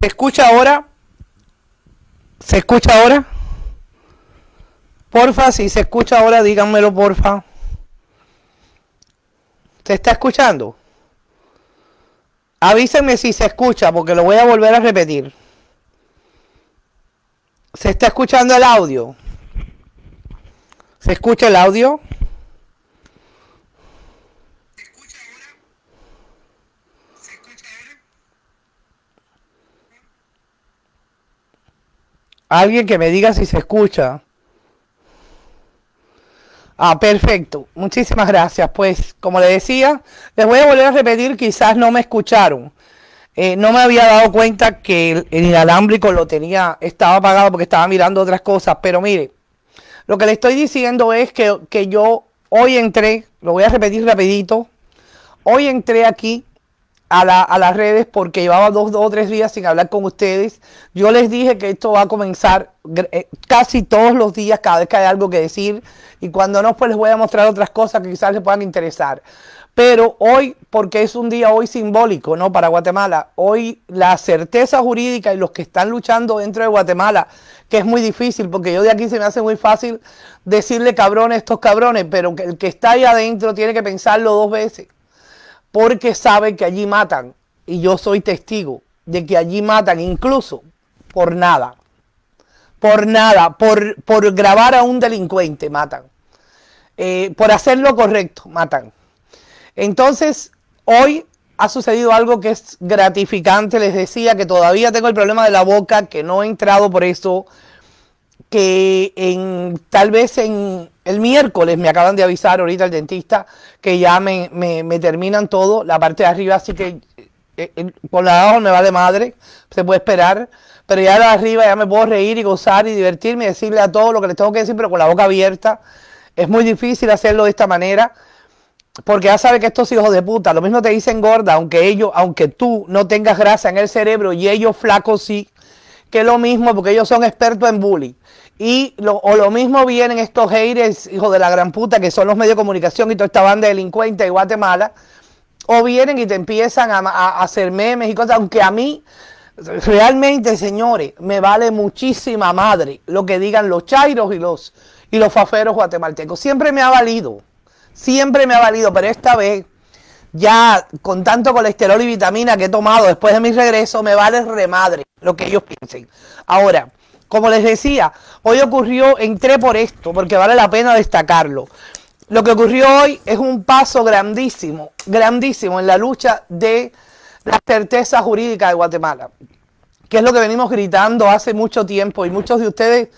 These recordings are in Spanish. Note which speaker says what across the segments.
Speaker 1: ¿Se escucha ahora? ¿Se escucha ahora? Porfa, si se escucha ahora, díganmelo, porfa. ¿Se está escuchando? Avísenme si se escucha, porque lo voy a volver a repetir. ¿Se está escuchando el audio? ¿Se escucha el audio? Alguien que me diga si se escucha. Ah, perfecto. Muchísimas gracias. Pues, como le decía, les voy a volver a repetir, quizás no me escucharon. Eh, no me había dado cuenta que el, inalámbrico lo tenía, estaba apagado porque estaba mirando otras cosas. Pero mire, lo que le estoy diciendo es que, que yo hoy entré, lo voy a repetir rapidito, hoy entré aquí a, las redes porque llevaba dos, o tres días sin hablar con ustedes. Yo les dije que esto va a comenzar eh, casi todos los días, cada vez que hay algo que decir. Y cuando no, pues les voy a mostrar otras cosas que quizás les puedan interesar. Pero hoy, porque es un día hoy simbólico, ¿no? Para Guatemala, hoy la certeza jurídica y los que están luchando dentro de Guatemala, que es muy difícil, porque yo de aquí se me hace muy fácil decirle cabrones a estos cabrones, pero el que está ahí adentro tiene que pensarlo dos veces porque sabe que allí matan. Y yo soy testigo de que allí matan incluso por nada. Por nada, por, por grabar a un delincuente matan. Eh, por hacer lo correcto matan. Entonces, hoy ha sucedido algo que es gratificante. Les decía que todavía tengo el problema de la boca, que no he entrado por eso, que en, tal vez en el miércoles me acaban de avisar ahorita el dentista que ya me, me, terminan todo, la parte de arriba, así que eh, eh, por la de abajo me va de madre, se puede esperar, pero ya de arriba ya me puedo reír y gozar y divertirme y decirle a todo lo que les tengo que decir, pero con la boca abierta. Es muy difícil hacerlo de esta manera, porque ya sabe que estos hijos de puta, lo mismo te dicen gorda, aunque ellos, aunque tú no tengas grasa en el cerebro y ellos flacos sí, que es lo mismo, porque ellos son expertos en bullying. Y o lo mismo vienen estos haters, hijos de la gran puta, que son los medios de comunicación y toda esta banda delincuente de Guatemala, o vienen y te empiezan a, hacer memes y cosas, aunque a mí realmente, señores, me vale muchísima madre lo que digan los chairos y los, y los faferos guatemaltecos. Siempre me ha valido, siempre me ha valido, pero esta vez ya con tanto colesterol y vitamina que he tomado después de mi regreso, me vale remadre lo que ellos piensen. Ahora, como les decía, hoy ocurrió, entré por esto, porque vale la pena destacarlo. Lo que ocurrió hoy es un paso grandísimo, grandísimo en la lucha de la certeza jurídica de Guatemala, que es lo que venimos gritando hace mucho tiempo y muchos de ustedes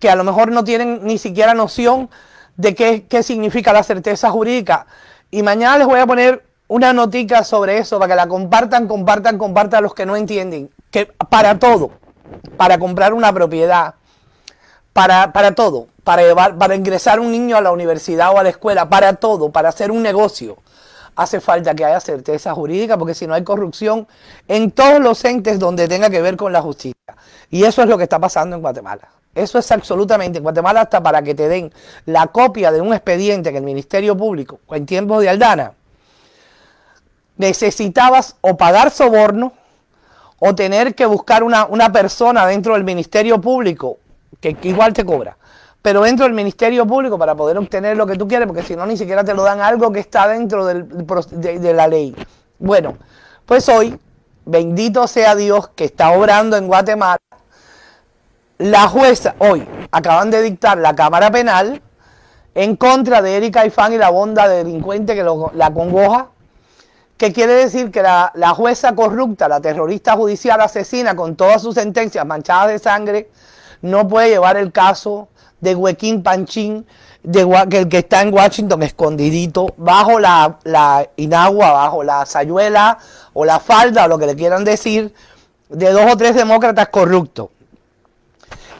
Speaker 1: que a lo mejor no tienen ni siquiera noción de qué, significa la certeza jurídica. Y mañana les voy a poner una notica sobre eso para que la compartan, compartan, compartan a los que no entienden, que para todo para comprar una propiedad, para, todo, para, para ingresar un niño a la universidad o a la escuela, para todo, para hacer un negocio, hace falta que haya certeza jurídica, porque si no hay corrupción en todos los entes donde tenga que ver con la justicia. Y eso es lo que está pasando en Guatemala. Eso es absolutamente, en Guatemala hasta para que te den la copia de un expediente que el Ministerio Público, en tiempos de Aldana, necesitabas o pagar soborno, o tener que buscar una, persona dentro del Ministerio Público, que, igual te cobra, pero dentro del Ministerio Público para poder obtener lo que tú quieres, porque si no, ni siquiera te lo dan algo que está dentro de, la ley. Bueno, pues hoy, bendito sea Dios que está obrando en Guatemala, la jueza, hoy, acaban de dictar la Cámara Penal en contra de Erika Ifán y la bonda delincuente que la congoja ¿Qué quiere decir que la, jueza corrupta, la terrorista judicial asesina con todas sus sentencias manchadas de sangre, no puede llevar el caso de Huequín Panchín, de, que, que está en Washington escondidito, bajo la, inagua, bajo la sayuela o la falda, o lo que le quieran decir, de dos o tres demócratas corruptos,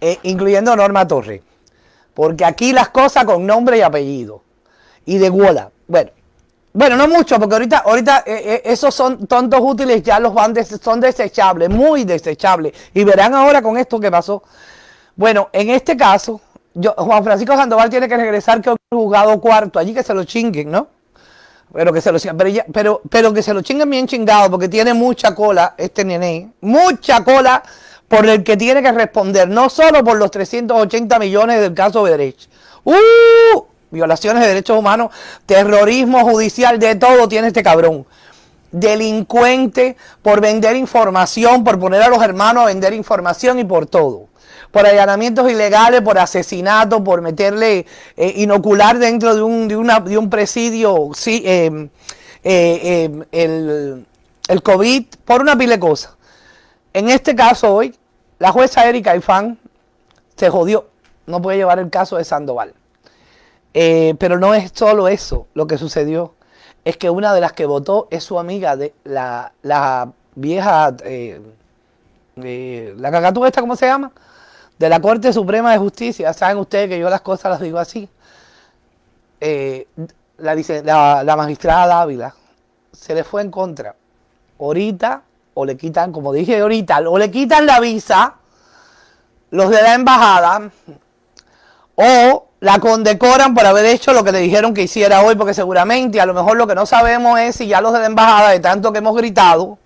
Speaker 1: eh, incluyendo Norma Torres Porque aquí las cosas con nombre y apellido. Y de Wola. Bueno, bueno, no mucho, porque ahorita, ahorita eh, eh, esos son tontos útiles ya los van son desechables, muy desechables. Y verán ahora con esto qué pasó. Bueno, en este caso, Juan Francisco Sandoval tiene que regresar que juzgado cuarto, allí que se lo chinguen, ¿no? Pero que se lo pero, pero, pero que se lo chinguen bien chingado, porque tiene mucha cola este nené, mucha cola por el que tiene que responder, no solo por los 380 millones del caso Berech. ¡Uh! violaciones de derechos humanos, terrorismo judicial, de todo tiene este cabrón. Delincuente por vender información, por poner a los hermanos a vender información y por todo. Por allanamientos ilegales, por asesinato, por meterle, eh, inocular dentro de un, presidio sí, eh, eh, el, el COVID, por una pila de En este caso hoy, la jueza Erika Ifán se jodió. No puede llevar el caso de Sandoval. Eh, pero no es solo eso lo que sucedió. Es que una de las que votó es su amiga, de la, vieja, eh, la cacatúa esta, ¿cómo se llama? De la Corte Suprema de Justicia. Saben ustedes que yo las cosas las digo así. Eh, la, dice, la, la magistrada Dávila se le fue en contra. Ahorita, o le quitan, como dije ahorita, o le quitan la visa, los de la embajada, o la condecoran por haber hecho lo que le dijeron que hiciera hoy, porque seguramente a lo mejor lo que no sabemos es si ya los de la embajada, de tanto que hemos gritado,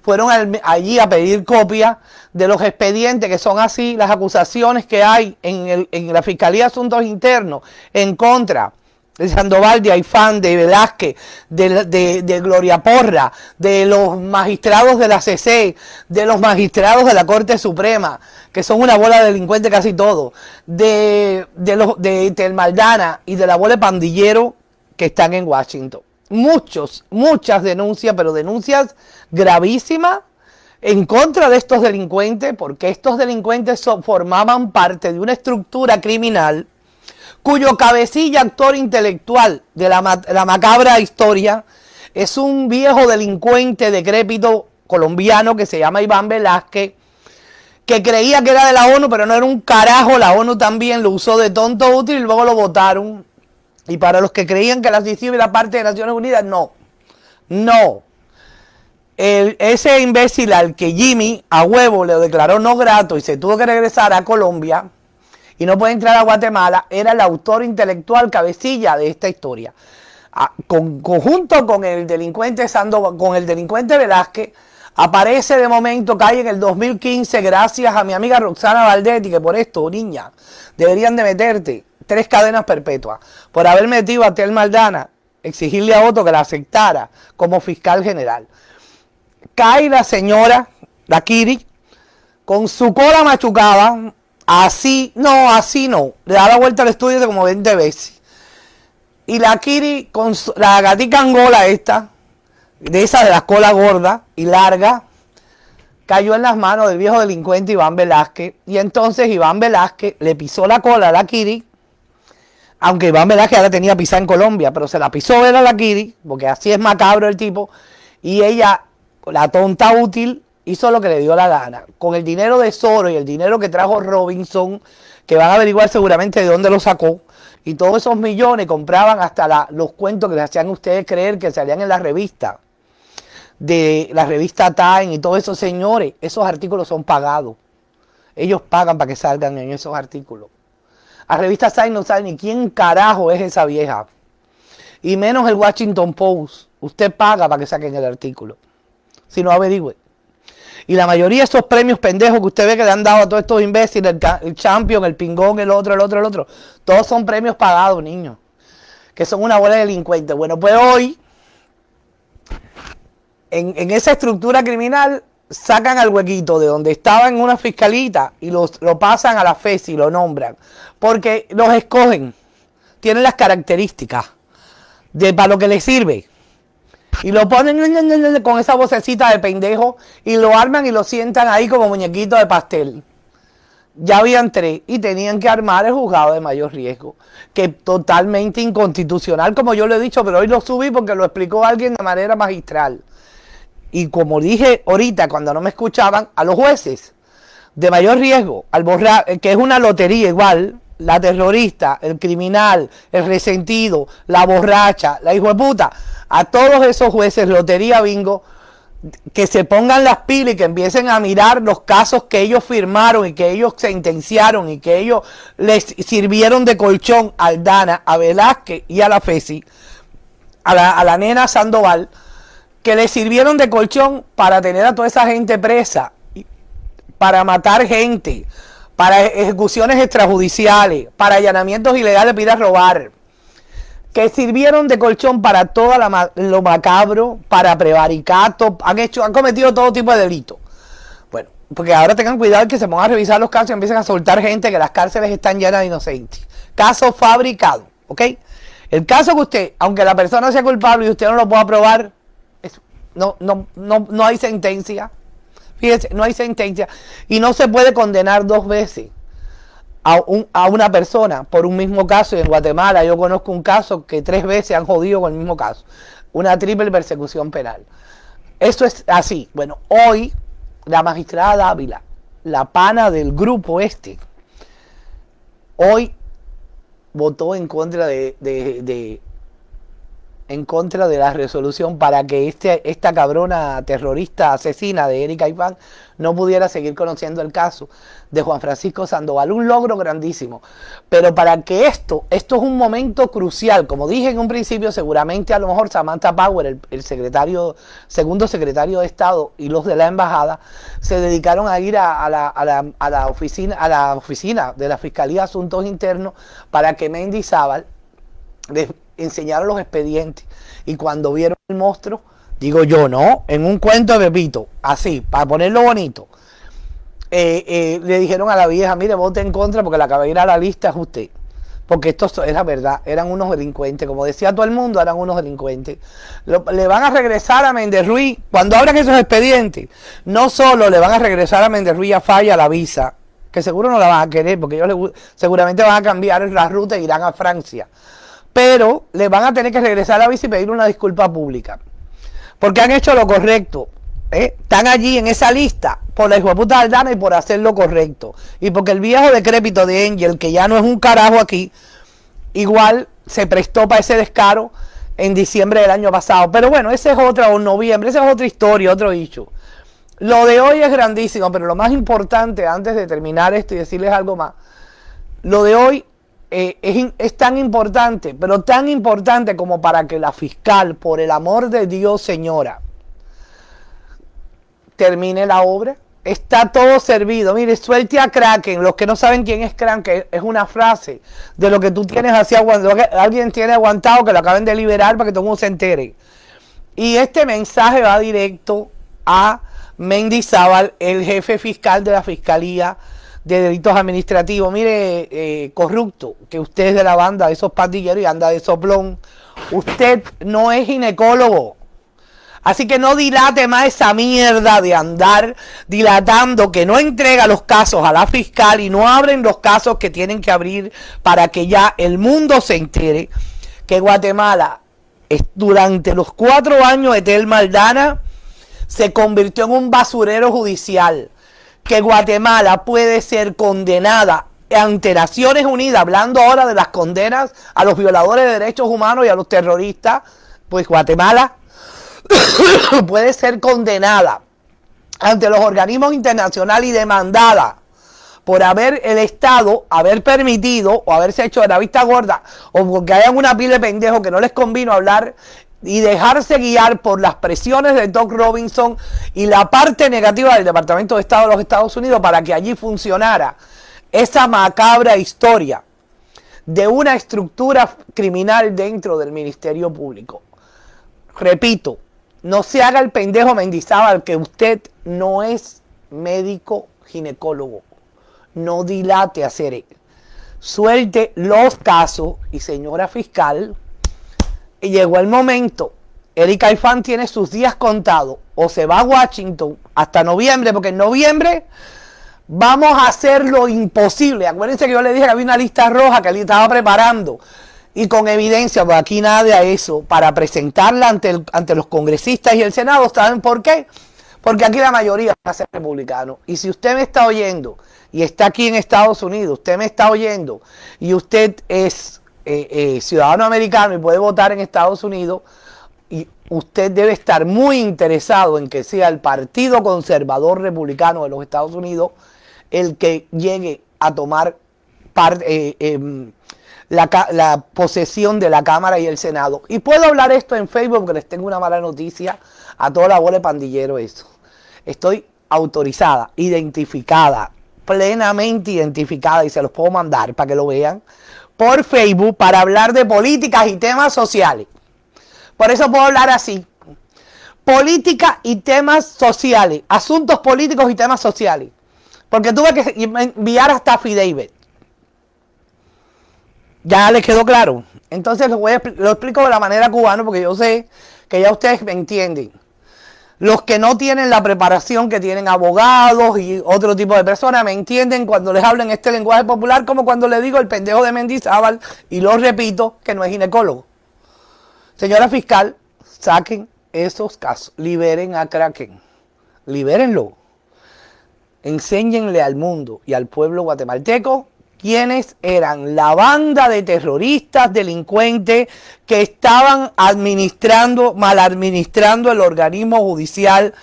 Speaker 1: fueron allí a pedir copia de los expedientes que son así, las acusaciones que hay en, en la Fiscalía de Asuntos Internos en contra de Sandoval, de Aifán, de Velázquez, de, Gloria Porra, de los magistrados de la CC, de los magistrados de la Corte Suprema, que son una bola de delincuentes casi todos, de, de, los, de Telmaldana y de la bola de pandillero que están en Washington. Muchos, muchas denuncias, pero denuncias gravísimas en contra de estos delincuentes, porque estos delincuentes formaban parte de una estructura criminal cuyo cabecilla actor intelectual de la, macabra historia es un viejo delincuente decrépito colombiano que se llama Iván Velázquez, que creía que era de la ONU, pero no era un carajo, la ONU también lo usó de tonto útil y luego lo votaron. Y para los que creían que la CICIB era parte de Naciones Unidas, no, no. ese imbécil al que Jimmy a huevo le declaró no grato y se tuvo que regresar a Colombia, y no puede entrar a Guatemala, era el autor intelectual cabecilla de esta historia. Ah, con, conjunto con el delincuente Sandoval, con el delincuente Velázquez, aparece de momento, cae en el 2015, gracias a mi amiga Roxana Valdetti, que por esto, niña, deberían de meterte tres cadenas perpetuas por haber metido a Tel Maldana, exigirle a Otto que la aceptara como fiscal general. Cae la señora, la con su cola machucada, Así, no, así no. Le da la vuelta al estudio de como 20 veces. Y la Kiri, con la gatica angola esta, de esa de la cola gorda y larga, cayó en las manos del viejo delincuente Iván Velázquez. Y entonces Iván Velázquez le pisó la cola a la Kiri, aunque Iván Velázquez ya la tenía pisada en Colombia, pero se la pisó él a la Kiri, porque así es macabro el tipo. Y ella, la tonta útil, hizo lo que le dio la gana. Con el dinero de Soro y el dinero que trajo Robinson, que van a averiguar seguramente de dónde lo sacó, y todos esos millones compraban hasta los cuentos que les hacían ustedes creer que salían en la revista, de la revista Time y todos esos señores, esos artículos son pagados. Ellos pagan para que salgan en esos artículos. A revista Time no sabe ni quién carajo es esa vieja. Y menos el Washington Post. Usted paga para que saquen el artículo. Si no averigüe. Y la mayoría de esos premios pendejos que usted ve que le han dado a todos estos imbéciles, el, champion, el pingón, el otro, el otro, el otro, todos son premios pagados, niños. Que son una bola de delincuentes. Bueno, pues hoy, en, esa estructura criminal, sacan al huequito de donde estaba en una fiscalita y los, lo pasan a la y lo nombran. Porque los escogen, tienen las características de para lo que les sirve. Y lo ponen con esa vocecita de pendejo y lo arman y lo sientan ahí como muñequito de pastel. Ya habían tres y tenían que armar el juzgado de mayor riesgo, que totalmente inconstitucional, como yo lo he dicho, pero hoy lo subí porque lo explicó alguien de manera magistral. Y como dije ahorita, cuando no me escuchaban, a los jueces de mayor riesgo, al borrar, eh, que es una lotería igual, la terrorista, el criminal, el resentido, la borracha, la hijo de puta, a todos esos jueces, lotería bingo, que se pongan las pilas y que empiecen a mirar los casos que ellos firmaron y que ellos sentenciaron y que ellos les sirvieron de colchón a Aldana, a Velázquez y a la Fesi, a la, a la nena Sandoval, que les sirvieron de colchón para tener a toda esa gente presa, para matar gente, para ejecuciones extrajudiciales, para allanamientos ilegales para robar, que sirvieron de colchón para todo lo macabro, para prevaricato, han, hecho, han cometido todo tipo de delitos. Bueno, porque ahora tengan cuidado que se van a revisar los casos y empiecen a soltar gente que las cárceles están llenas de inocentes. Caso fabricado, ¿ok? El caso que usted, aunque la persona sea culpable y usted no lo pueda probar, no, no, no hay sentencia, Fíjense, no hay sentencia y no se puede condenar dos veces. A, una persona por un mismo caso. Y en Guatemala yo conozco un caso que tres veces han jodido con el mismo caso. Una triple persecución penal. Eso es así. Bueno, hoy la magistrada Ávila, la pana del grupo este, hoy votó en contra de en contra de la resolución para que este, esta cabrona terrorista asesina de Erika Iván no pudiera seguir conociendo el caso de Juan Francisco Sandoval. Un logro grandísimo. Pero para que esto, esto es un momento crucial. Como dije en un principio, seguramente a lo mejor Samantha Power, el, secretario, segundo secretario de Estado y los de la embajada, se dedicaron a ir a, la, oficina, a la oficina de la Fiscalía de Asuntos Internos para que Sábal enseñaron los expedientes. Y cuando vieron el monstruo, digo yo, no, en un cuento de Pepito, así, para ponerlo bonito, eh, eh, le dijeron a la vieja, mire, vote en contra porque la caballera a la lista es usted. Porque esto es la verdad, eran unos delincuentes, como decía todo el mundo, eran unos delincuentes. le van a regresar a Méndez Ruiz, cuando abran esos expedientes, no solo le van a regresar a Méndez a Falla la visa, que seguro no la van a querer, porque ellos seguramente van a cambiar la ruta e irán a Francia pero le van a tener que regresar a la bici y pedir una disculpa pública. Porque han hecho lo correcto. ¿eh? Están allí en esa lista por la puta Aldana y por hacer lo correcto. Y porque el viejo decrépito de Angel, que ya no es un carajo aquí, igual se prestó para ese descaro en diciembre del año pasado. Pero bueno, ese es otra, o noviembre, esa es otra historia, otro dicho Lo de hoy es grandísimo, pero lo más importante, antes de terminar esto y decirles algo más, lo de hoy eh, es, tan importante, pero tan importante como para que la fiscal, por el amor de Dios, señora, termine la obra. Está todo servido. Mire, suelte a Kraken. Los que no saben quién es Kraken, es una frase de lo que tú tienes así aguantado, alguien tiene aguantado, que lo acaben de liberar para que todo el mundo se entere. Y este mensaje va directo a Mendizábal, el jefe fiscal de la Fiscalía de delitos administrativos. Mire, eh, corrupto, que usted es de la banda de esos pandilleros y anda de soplón. Usted no es ginecólogo. Así que no dilate más esa mierda de andar dilatando que no entrega los casos a la fiscal y no abren los casos que tienen que abrir para que ya el mundo se entere que Guatemala durante los cuatro años de Tel Maldana se convirtió en un basurero judicial que Guatemala puede ser condenada ante Naciones Unidas, hablando ahora de las condenas a los violadores de derechos humanos y a los terroristas, pues Guatemala puede ser condenada ante los organismos internacionales y demandada por haber el Estado, haber permitido o haberse hecho de la vista gorda, o porque hayan una pila de pendejos que no les convino hablar y dejarse guiar por las presiones de Doc Robinson y la parte negativa del Departamento de Estado de los Estados Unidos para que allí funcionara esa macabra historia de una estructura criminal dentro del Ministerio Público. Repito, no se haga el pendejo Mendizábal que usted no es médico ginecólogo. No dilate a Suelte los casos y señora fiscal, y llegó el momento. Eric Alfán tiene sus días contados. O se va a Washington hasta noviembre, porque en noviembre vamos a hacer lo imposible. Acuérdense que yo le dije que había una lista roja que él estaba preparando. Y con evidencia, pues aquí nada a eso, para presentarla ante, ante los congresistas y el Senado. ¿Saben por qué? Porque aquí la mayoría va a ser republicano. Y si usted me está oyendo y está aquí en Estados Unidos, usted me está oyendo y usted es eh, eh, ciudadano americano y puede votar en Estados Unidos, y usted debe estar muy interesado en que sea el Partido Conservador Republicano de los Estados Unidos el que llegue a tomar parte, eh, em, la, posesión de la Cámara y el Senado. Y puedo hablar esto en Facebook que les tengo una mala noticia a toda la bola de pandillero eso. Estoy autorizada, identificada, plenamente identificada y se los puedo mandar para que lo vean por Facebook para hablar de políticas y temas sociales. Por eso puedo hablar así. Políticas y temas sociales. Asuntos políticos y temas sociales. Porque tuve que enviar hasta David. Ya les quedó claro. Entonces lo, lo explico de la manera cubana porque yo sé que ya ustedes me entienden. Los que no tienen la preparación, que tienen abogados y otro tipo de personas, me entienden cuando les hablen este lenguaje popular, como cuando le digo el pendejo de Mendizábal, y lo repito, que no es ginecólogo. Señora fiscal, saquen esos casos, liberen a Kraken, libérenlo. Enséñenle al mundo y al pueblo guatemalteco quienes eran la banda de terroristas, delincuentes que estaban administrando, mal administrando el organismo judicial,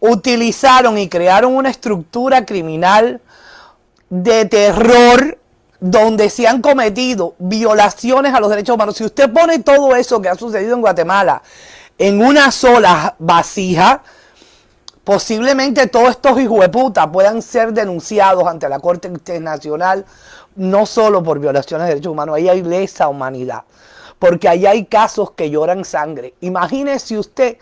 Speaker 1: utilizaron y crearon una estructura criminal de terror donde se han cometido violaciones a los derechos humanos. Si usted pone todo eso que ha sucedido en Guatemala en una sola vasija, Posiblemente todos estos de hijos puta puedan ser denunciados ante la Corte Internacional, no solo por violaciones de derechos humanos, ahí hay lesa humanidad, porque ahí hay casos que lloran sangre. Imagínese usted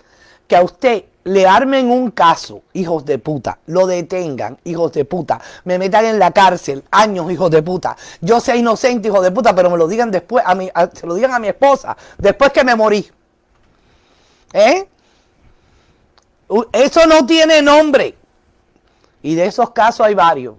Speaker 1: que a usted le armen un caso, hijos de puta, lo detengan, hijos de puta, me metan en la cárcel, años, hijos de puta, yo sea inocente, hijos de puta, pero me lo digan después, a mi, se lo digan a mi esposa, después que me morí. ¿Eh? Eso no tiene nombre. Y de esos casos hay varios.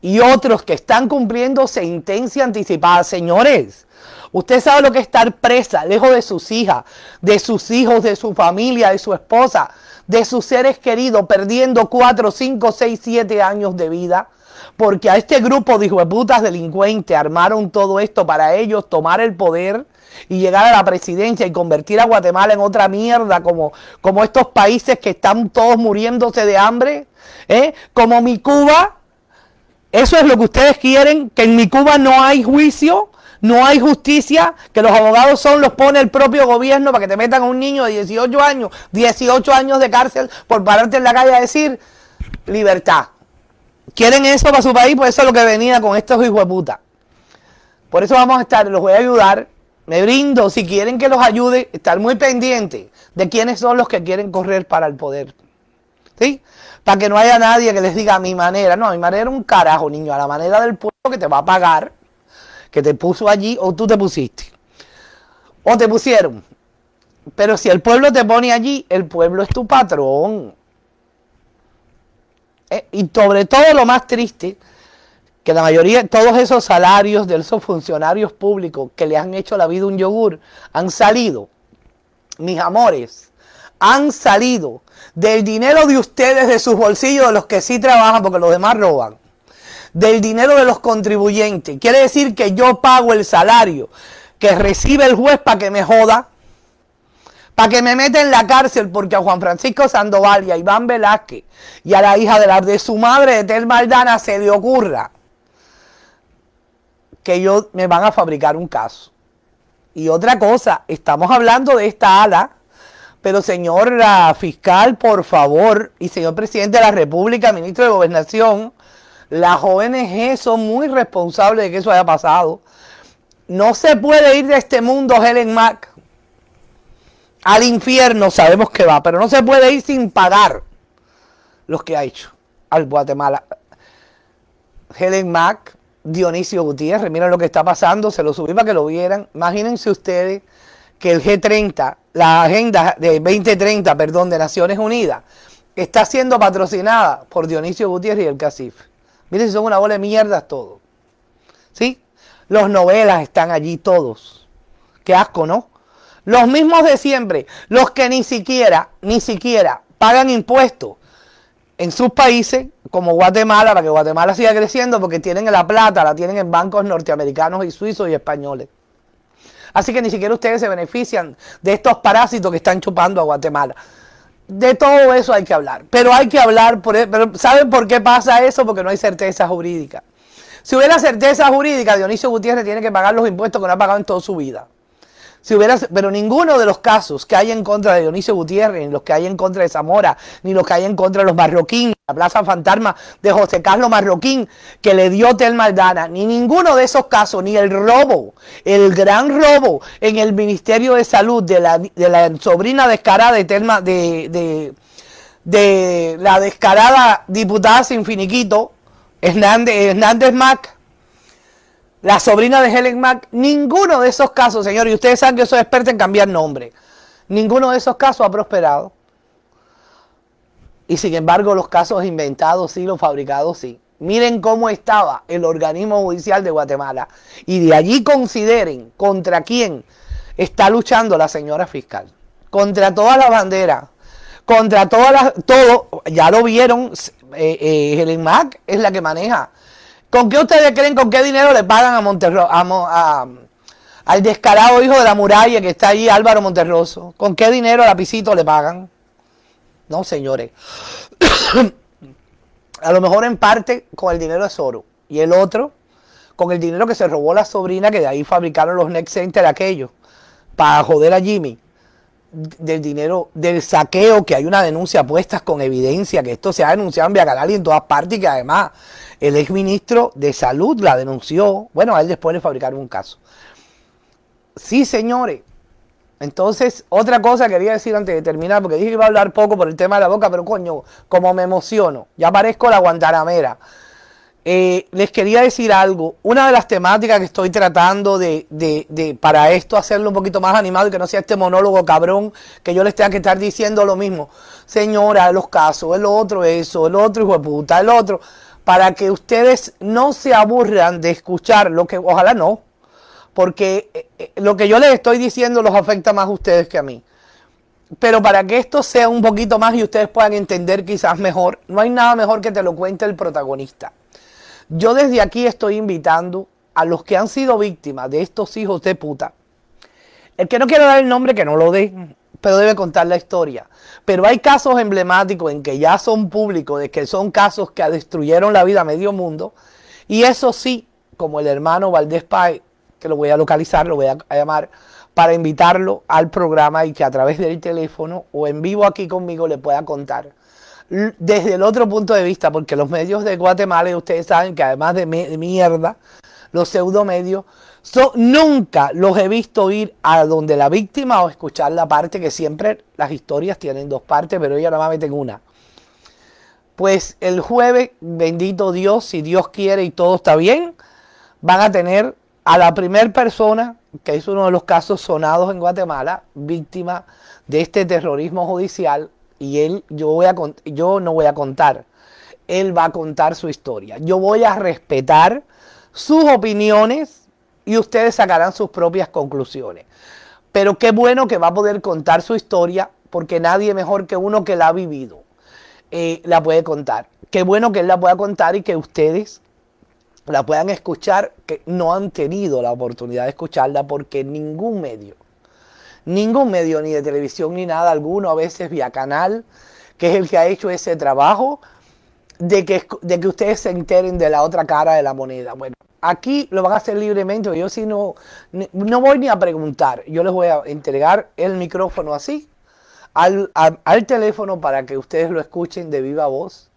Speaker 1: Y otros que están cumpliendo sentencia anticipada. Señores, usted sabe lo que es estar presa, lejos de sus hijas, de sus hijos, de su familia, de su esposa, de sus seres queridos, perdiendo cuatro, cinco, seis, siete años de vida porque a este grupo de putas delincuentes armaron todo esto para ellos tomar el poder y llegar a la presidencia y convertir a Guatemala en otra mierda como, como estos países que están todos muriéndose de hambre, ¿eh? como mi Cuba. Eso es lo que ustedes quieren, que en mi Cuba no hay juicio, no hay justicia, que los abogados son los pone el propio gobierno para que te metan a un niño de 18 años, 18 años de cárcel por pararte en la calle a decir libertad quieren eso para su país, por pues eso es lo que venía con estos hijos de puta. Por eso vamos a estar, los voy a ayudar, me brindo, si quieren que los ayude, estar muy pendiente de quiénes son los que quieren correr para el poder. ¿Sí? Para que no haya nadie que les diga a mi manera. No, a mi manera un carajo, niño, a la manera del pueblo que te va a pagar, que te puso allí o tú te pusiste. O te pusieron. Pero si el pueblo te pone allí, el pueblo es tu patrón. Eh, y sobre todo lo más triste, que la mayoría, todos esos salarios de esos funcionarios públicos que le han hecho la vida un yogur, han salido, mis amores, han salido del dinero de ustedes, de sus bolsillos, de los que sí trabajan, porque los demás roban, del dinero de los contribuyentes. Quiere decir que yo pago el salario que recibe el juez para que me joda, que me mete en la cárcel porque a Juan Francisco Sandoval y a Iván Velázquez y a la hija de, de su madre, de Tel Maldana, se le ocurra que yo me van a fabricar un caso. Y otra cosa, estamos hablando de esta ala, pero señor fiscal, por favor, y señor presidente de la República, ministro de Gobernación, las ONG son muy responsables de que eso haya pasado. No se puede ir de este mundo Helen Mack al infierno sabemos que va, pero no se puede ir sin pagar los que ha hecho al Guatemala. Helen Mack, Dionisio Gutiérrez, miren lo que está pasando, se lo subí para que lo vieran. Imagínense ustedes que el G30, la agenda de 2030, perdón, de Naciones Unidas, está siendo patrocinada por Dionisio Gutiérrez y el CACIF. Miren si son una bola de mierda todo. ¿Sí? Los novelas están allí todos. Qué asco, ¿no? Los mismos de siempre, los que ni siquiera, ni siquiera pagan impuestos en sus países, como Guatemala, para que Guatemala siga creciendo, porque tienen la plata, la tienen en bancos norteamericanos y suizos y españoles. Así que ni siquiera ustedes se benefician de estos parásitos que están chupando a Guatemala. De todo eso hay que hablar. Pero hay que hablar, por, e, ¿saben por qué pasa eso? Porque no hay certeza jurídica. Si hubiera certeza jurídica, Dionisio Gutiérrez tiene que pagar los impuestos que no ha pagado en toda su vida hubieras, pero ninguno de los casos que hay en contra de Dionisio Gutiérrez, ni los que hay en contra de Zamora, ni los que hay en contra de los Marroquín, la Plaza Fantasma de José Carlos Marroquín, que le dio Telma Aldana, ni ninguno de esos casos, ni el robo, el gran robo en el Ministerio de Salud de la, sobrina descarada de Telma, de, de, la descarada diputada sin finiquito, Hernández, Hernández Mac, la sobrina de Helen Mack, ninguno de esos casos, señor, y ustedes saben que yo soy experta en cambiar nombre, ninguno de esos casos ha prosperado. Y sin embargo, los casos inventados sí, los fabricados sí. Miren cómo estaba el organismo judicial de Guatemala y de allí consideren contra quién está luchando la señora fiscal. Contra toda la bandera. contra todas las, todo, ya lo vieron, eh, eh, Helen Mack es la que maneja ¿Con qué ustedes creen, con qué dinero le pagan a Monterro, a, a, al descarado hijo de la muralla que está ahí, Álvaro Monterroso? ¿Con qué dinero a Lapicito le pagan? No, señores. a lo mejor en parte con el dinero de Soro. Y el otro, con el dinero que se robó la sobrina, que de ahí fabricaron los Next Center aquellos, para joder a Jimmy del dinero, del saqueo, que hay una denuncia puesta con evidencia, que esto se ha denunciado en Canal y en todas partes, y que además el exministro de Salud la denunció. Bueno, a él después le fabricaron un caso. Sí, señores. Entonces, otra cosa quería decir antes de terminar, porque dije que iba a hablar poco por el tema de la boca, pero coño, como me emociono, ya parezco la guantanamera. Eh, les quería decir algo. Una de las temáticas que estoy tratando de, de, de, para esto hacerlo un poquito más animado y que no sea este monólogo cabrón que yo les tenga que estar diciendo lo mismo. Señora, los casos, el otro, eso, el otro, hijo de puta, el otro. Para que ustedes no se aburran de escuchar lo que, ojalá no, porque eh, eh, lo que yo les estoy diciendo los afecta más a ustedes que a mí. Pero para que esto sea un poquito más y ustedes puedan entender quizás mejor, no hay nada mejor que te lo cuente el protagonista. Yo desde aquí estoy invitando a los que han sido víctimas de estos hijos de puta. El que no quiere dar el nombre, que no lo dé, pero debe contar la historia. Pero hay casos emblemáticos en que ya son públicos, de que son casos que destruyeron la vida a medio mundo. Y eso sí, como el hermano Valdés Páez, que lo voy a localizar, lo voy a llamar, para invitarlo al programa y que a través del teléfono o en vivo aquí conmigo le pueda contar desde el otro punto de vista, porque los medios de Guatemala, ustedes saben que además de, mierda, los pseudomedios, medios nunca los he visto ir a donde la víctima o escuchar la parte que siempre las historias tienen dos partes, pero ella nada más meten una. Pues el jueves, bendito Dios, si Dios quiere y todo está bien, van a tener a la primera persona, que es uno de los casos sonados en Guatemala, víctima de este terrorismo judicial, y él, yo, no voy a contar, él va a contar su historia. Yo voy a respetar sus opiniones y ustedes sacarán sus propias conclusiones. Pero qué bueno que va a poder contar su historia porque nadie mejor que uno que la ha vivido eh, la puede contar. Qué bueno que él la pueda contar y que ustedes la puedan escuchar, que no han tenido la oportunidad de escucharla porque ningún medio ningún medio ni de televisión ni nada alguno, a veces vía canal, que es el que ha hecho ese trabajo, de que, de que ustedes se enteren de la otra cara de la moneda. Bueno, aquí lo van a hacer libremente, yo si no, no voy ni a preguntar, yo les voy a entregar el micrófono así, al teléfono para que ustedes lo escuchen de viva voz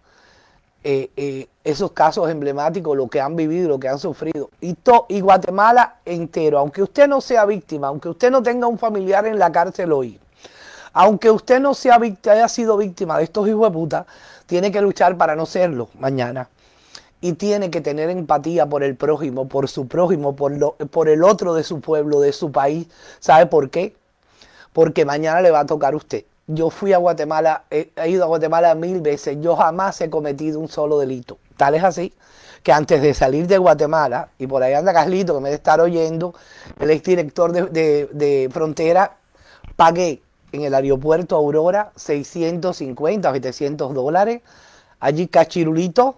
Speaker 1: eh, eh, esos casos emblemáticos, lo que han vivido, lo que han sufrido. Y, y Guatemala entero, aunque usted no sea víctima, aunque usted no tenga un familiar en la cárcel hoy, aunque usted no sea haya sido víctima de estos hijos de puta, tiene que luchar para no serlo mañana. Y tiene que tener empatía por el prójimo, por su prójimo, por, lo, por el otro de su pueblo, de su país. ¿Sabe por qué? Porque mañana le va a tocar a usted. Yo fui a Guatemala, he, ido a Guatemala mil veces, yo jamás he cometido un solo delito. Tal es así que antes de salir de Guatemala, y por ahí anda Carlito que me debe estar oyendo, el exdirector de, de, Frontera, pagué en el aeropuerto Aurora 650 o 700 dólares, allí cachirulito,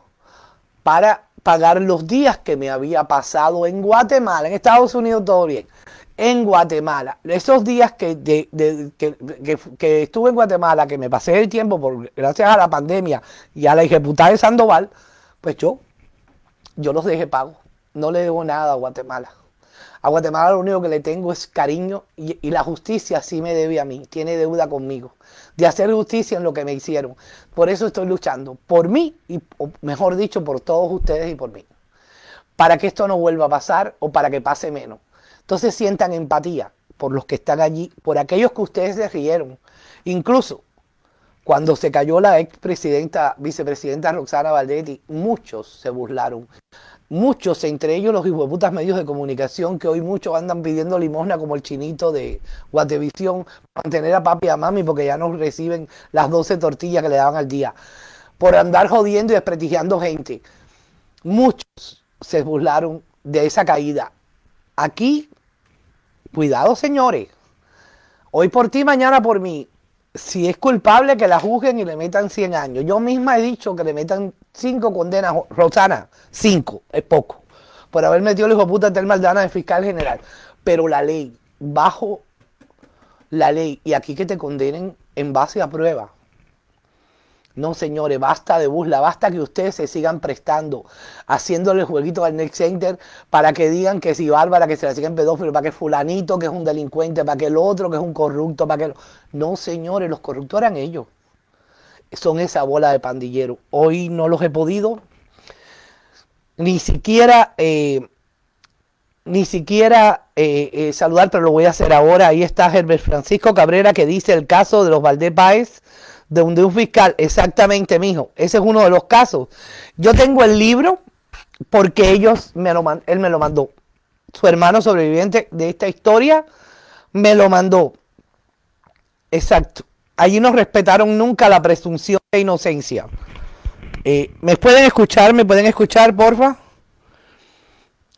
Speaker 1: para pagar los días que me había pasado en Guatemala, en Estados Unidos todo bien, en Guatemala. Esos días que, estuve en Guatemala, que me pasé el tiempo por, gracias a la pandemia y a la ejecutada de Sandoval, pues yo, yo los dejé pago. No le debo nada a Guatemala. A Guatemala lo único que le tengo es cariño y, la justicia sí me debe a mí, tiene deuda conmigo, de hacer justicia en lo que me hicieron. Por eso estoy luchando, por mí y mejor dicho, por todos ustedes y por mí. Para que esto no vuelva a pasar o para que pase menos. Entonces sientan empatía por los que están allí, por aquellos que ustedes se rieron. Incluso cuando se cayó la presidenta, vicepresidenta Roxana Valdetti, muchos se burlaron. Muchos, entre ellos los hijueputas medios de comunicación, que hoy muchos andan pidiendo limosna como el chinito de Guatevisión, para mantener a papi y a mami porque ya no reciben las 12 tortillas que le daban al día. Por andar jodiendo y desprestigiando gente. Muchos se burlaron de esa caída. Aquí Cuidado, señores. Hoy por ti, mañana por mí. Si es culpable, que la juzguen y le metan 100 años. Yo misma he dicho que le metan 5 condenas. Rosana, 5, es poco. Por haber metido el hijo de puta Tel Maldana de fiscal general. Pero la ley, bajo la ley, y aquí que te condenen en base a pruebas no, señores, basta de burla, basta que ustedes se sigan prestando, haciéndole jueguito al Next Center para que digan que si Bárbara, que se la sigan pedófilo, para que fulanito, que es un delincuente, para que el otro, que es un corrupto, para que... No, señores, los corruptos eran ellos. Son esa bola de pandillero. Hoy no los he podido, ni siquiera... Eh, ni siquiera eh, eh, saludar, pero lo voy a hacer ahora. Ahí está Gerber Francisco Cabrera que dice el caso de los Valdés Páez de un, fiscal. Exactamente, mijo. Ese es uno de los casos. Yo tengo el libro porque ellos me lo él me lo mandó. Su hermano sobreviviente de esta historia me lo mandó. Exacto. Allí no respetaron nunca la presunción de inocencia. Eh, ¿Me pueden escuchar? ¿Me pueden escuchar, porfa?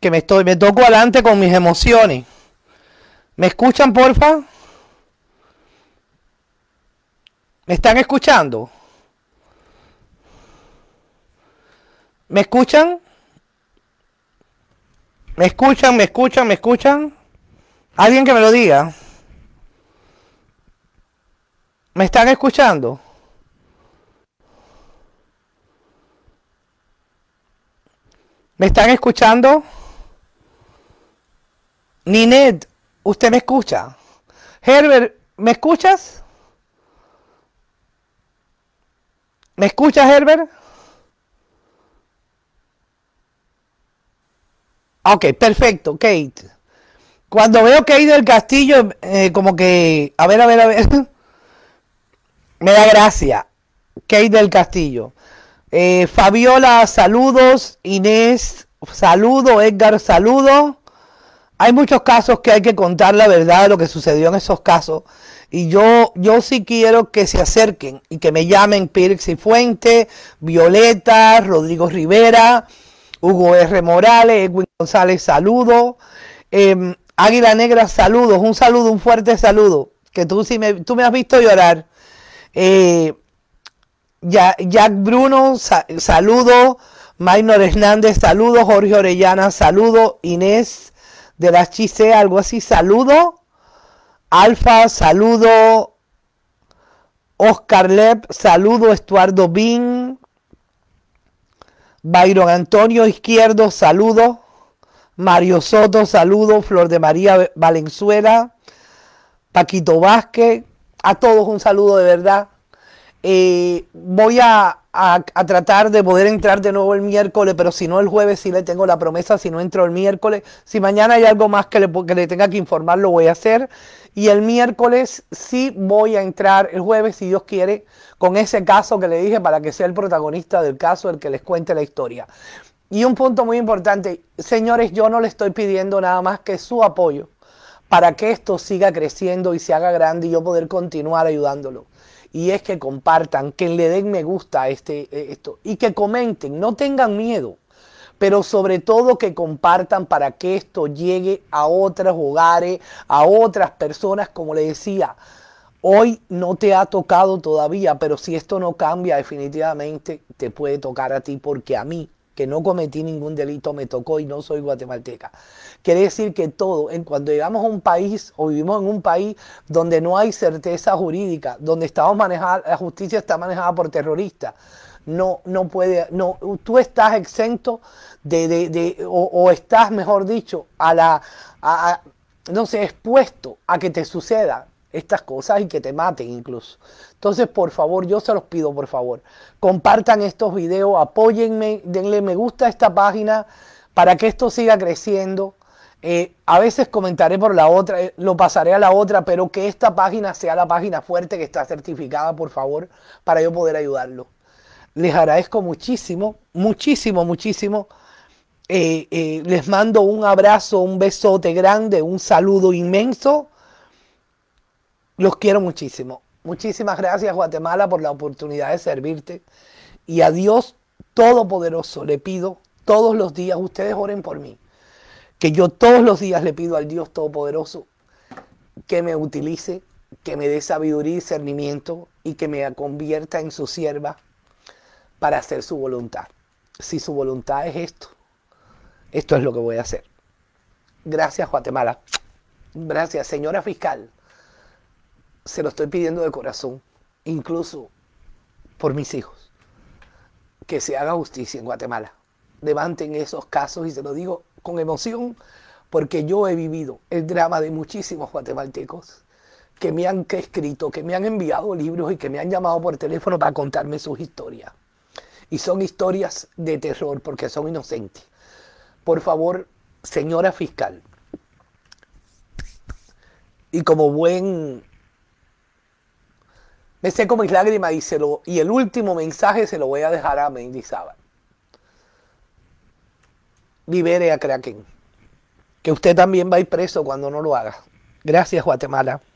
Speaker 1: Que me, estoy, me toco adelante con mis emociones. ¿Me escuchan, porfa? ¿Me están escuchando? ¿Me escuchan? ¿Me escuchan? ¿Me escuchan? ¿Me escuchan? Alguien que me lo diga. ¿Me están escuchando? ¿Me están escuchando? Ninet, ¿usted me escucha? Herbert, ¿me escuchas? ¿Me escuchas, Herbert? Ok, perfecto, Kate. Cuando veo que hay del castillo, eh, como que, a ver, a ver, a ver, me da gracia. Kate del Castillo. Eh, Fabiola, saludos. Inés, saludo. Edgar, saludo. Hay muchos casos que hay que contar la verdad de lo que sucedió en esos casos. Y yo, yo sí quiero que se acerquen y que me llamen Pirx y Fuente, Violeta, Rodrigo Rivera, Hugo R. Morales, Edwin González, saludo. Em, Águila Negra, saludos. Un saludo, un fuerte saludo. Que tú, sí me, tú me has visto llorar. Eh, Jack Bruno, saludo. Maynor Hernández, saludo. Jorge Orellana, saludo. Inés de las Chisea, algo así, saludo. Alfa, saludo. Oscar Lep, saludo. Estuardo Bin. Byron Antonio Izquierdo, saludo. Mario Soto, saludo. Flor de María Valenzuela. Paquito Vázquez. A todos un saludo de verdad. Eh, voy a, tratar de poder entrar de nuevo el miércoles, pero si no el jueves, sí le tengo la promesa, si no entro el miércoles, si mañana hay algo más que le, que le tenga que informar, lo voy a hacer. Y el miércoles sí voy a entrar el jueves, si Dios quiere, con ese caso que le dije para que sea el protagonista del caso, el que les cuente la historia. Y un punto muy importante, señores, yo no le estoy pidiendo nada más que su apoyo para que esto siga creciendo y se haga grande y yo poder continuar ayudándolo y es que compartan, que le den me gusta a este, e, esto y que comenten, no tengan miedo, pero sobre todo que compartan para que esto llegue a otros hogares, a otras personas, como le decía. Hoy no te ha tocado todavía, pero si esto no cambia, definitivamente te puede tocar a ti, porque a mí, que no cometí ningún delito, me tocó y no soy guatemalteca. Quiere decir que todo, en cuando llegamos a un país o vivimos en un país donde no hay certeza jurídica, donde estamos manejada, la justicia está manejada por terroristas, no, no puede, no, tú estás exento de, o, estás, mejor dicho, a la, no sé, expuesto a que te sucedan estas cosas y que te maten incluso. Entonces, por favor, yo se los pido, por favor, compartan estos videos, apóyenme, denle me gusta a esta página para que esto siga creciendo. Eh, a veces comentaré por la otra, eh, lo pasaré a la otra, pero que esta página sea la página fuerte que está certificada, por favor, para yo poder ayudarlo. Les agradezco muchísimo, muchísimo, muchísimo. Eh, les mando un abrazo, un besote grande, un saludo inmenso. Los quiero muchísimo. Muchísimas gracias Guatemala por la oportunidad de servirte. Y a Dios Todopoderoso le pido todos los días, ustedes oren por mí que yo todos los días le pido al Dios Todopoderoso que me utilice, que me dé sabiduría y discernimiento y que me convierta en su sierva para hacer su voluntad. Si su voluntad es esto, esto es lo que voy a hacer. Gracias Guatemala. Gracias señora fiscal. Se lo estoy pidiendo de corazón, incluso por mis hijos. Que se haga justicia en Guatemala. Levanten esos casos y se lo digo con emoción porque yo he vivido el drama de muchísimos guatemaltecos que me han escrito, que me han enviado libros y que me han llamado por teléfono para contarme sus historias. Y son historias de terror porque son inocentes. Por favor, señora fiscal, y como buen... Me seco mis lágrimas y, se y el último mensaje se lo voy a dejar a Mendizábal libere a Kraken. Que usted también va a ir preso cuando no lo haga. Gracias, Guatemala.